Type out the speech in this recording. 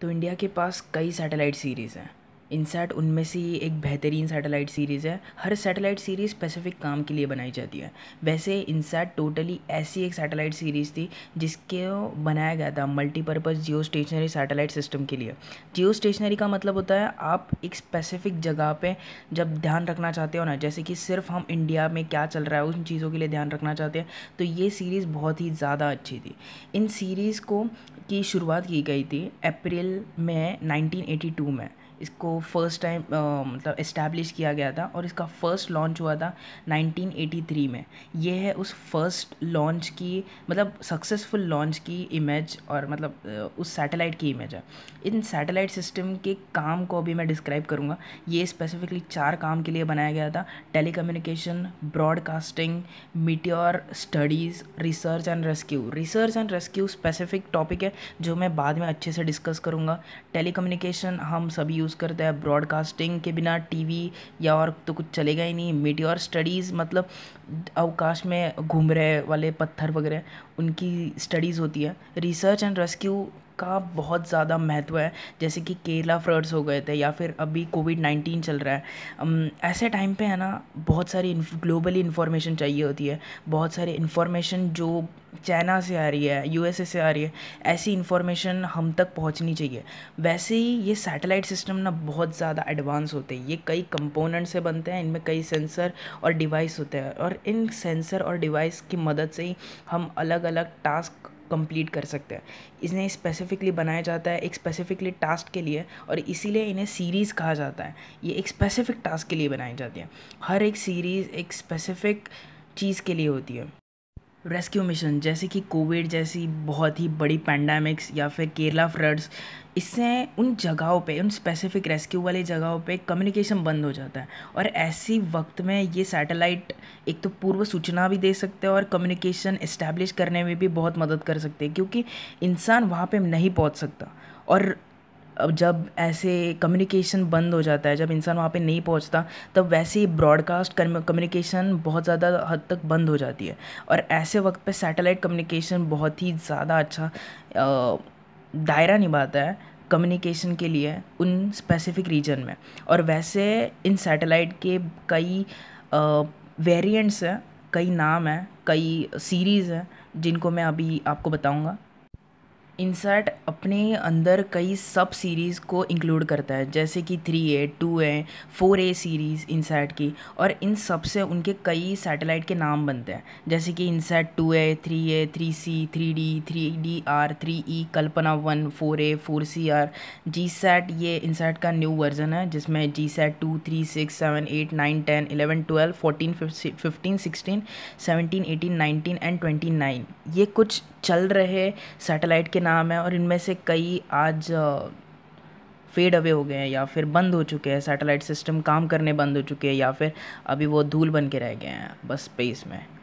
तो इंडिया के पास कई सैटेलाइट सीरीज़ हैं इनसैट उनमें से ही एक बेहतरीन सैटेलाइट सीरीज़ है हर सैटेलाइट सीरीज़ स्पेसिफिक काम के लिए बनाई जाती है वैसे इनसैट टोटली ऐसी एक सैटेलाइट सीरीज़ थी जिसके बनाया गया था multipurpose geostationary satellite system के लिए जियो स्टेशनरी का मतलब होता है आप एक स्पेसिफिक जगह पर जब ध्यान रखना चाहते हो ना जैसे कि सिर्फ हम इंडिया में क्या चल रहा है उन चीज़ों के लिए ध्यान रखना चाहते हैं तो ये सीरीज़ बहुत ही ज़्यादा अच्छी थी इन सीरीज़ को की शुरुआत की गई थी अप्रैल में 1982 में इसको फर्स्ट टाइम मतलब इस्टेब्लिश किया गया था और इसका फर्स्ट लॉन्च हुआ था 1983 में ये है उस फर्स्ट लॉन्च की मतलब सक्सेसफुल लॉन्च की इमेज और मतलब उस सैटेलाइट की इमेज है इन सैटेलाइट सिस्टम के काम को भी मैं डिस्क्राइब करूँगा ये स्पेसिफिकली चार काम के लिए बनाया गया था tele broadcasting meteor studies research and rescue research and rescue specific topic है जो मैं बाद में अच्छे से डिस्कस करूँगा टेली हम सभी यूज़ करता है ब्रॉडकास्टिंग के बिना टीवी या और तो कुछ चलेगा ही नहीं मीटियोर स्टडीज़ मतलब अवकाश में घूम रहे वाले पत्थर वगैरह उनकी स्टडीज़ होती है रिसर्च एंड रेस्क्यू का बहुत ज़्यादा महत्व है जैसे कि केरला फ्लड्स हो गए थे या फिर अभी कोविड नाइन्टीन चल रहा है ऐसे टाइम पे है ना बहुत सारी ग्लोबली इन्फॉर्मेशन चाहिए होती है बहुत सारी इन्फॉर्मेशन जो चाइना से आ रही है यूएसए से आ रही है ऐसी इन्फॉर्मेशन हम तक पहुंचनी चाहिए वैसे ही ये सैटेलाइट सिस्टम ना बहुत ज़्यादा एडवांस होते हैं ये कई कंपोनेंट से बनते हैं इनमें कई सेंसर और डिवाइस होते हैं और इन सेंसर और डिवाइस की मदद से ही हम अलग अलग टास्क कंप्लीट कर सकते हैं इन्हें स्पेसिफिकली बनाया जाता है एक स्पेसिफिकली टास्क के लिए और इसीलिए इन्हें सीरीज़ कहा जाता है ये एक स्पेसिफिक टास्क के लिए बनाई जाती है हर एक सीरीज़ एक स्पेसिफिक चीज़ के लिए होती है रेस्क्यू मिशन जैसे कि कोविड जैसी बहुत ही बड़ी पैंडमिक्स या फिर केरला फ्लड्स इससे उन जगहों पे उन स्पेसिफिक रेस्क्यू वाली जगहों पे कम्युनिकेशन बंद हो जाता है और ऐसी वक्त में ये सैटेलाइट एक तो पूर्व सूचना भी दे सकते हैं और कम्युनिकेशन इस्टेब्लिश करने में भी बहुत मदद कर सकते हैं क्योंकि इंसान वहाँ पर नहीं पहुँच सकता और अब जब ऐसे कम्युनिकेशन बंद हो जाता है जब इंसान वहाँ पे नहीं पहुँचता तब वैसे ही ब्रॉडकास्ट कम्युनिकेशन बहुत ज़्यादा हद तक बंद हो जाती है और ऐसे वक्त पे सैटेलाइट कम्युनिकेशन बहुत ही ज़्यादा अच्छा दायरा निभाता है कम्युनिकेशन के लिए उन स्पेसिफिक रीजन में और वैसे इन सैटेलाइट के कई वेरिएंट्स हैं कई नाम हैं कई सीरीज़ हैं जिनको मैं अभी आपको बताऊंगा इंसर्ट अपने अंदर कई सब सीरीज़ को इंक्लूड करता है जैसे कि three A two A four A series INSAT की और इन सब से उनके कई सैटेलाइट के नाम बनते हैं जैसे कि INSAT two A three A three C three D three D R three E Kalpana one four A four C R GSAT ये इंसर्ट का न्यू वर्जन है जिसमें GSAT two three six seven eight nine ten eleven twelve fourteen fifteen sixteen seventeen eighteen nineteen and twenty nine ये कुछ चल रहे satellite के नाम हैं और इनमें से कई आज फेड अवे हो गए हैं या फिर बंद हो चुके हैं सैटेलाइट सिस्टम काम करने बंद हो चुके हैं या फिर अभी वो धूल बन के रह गए हैं बस स्पेस में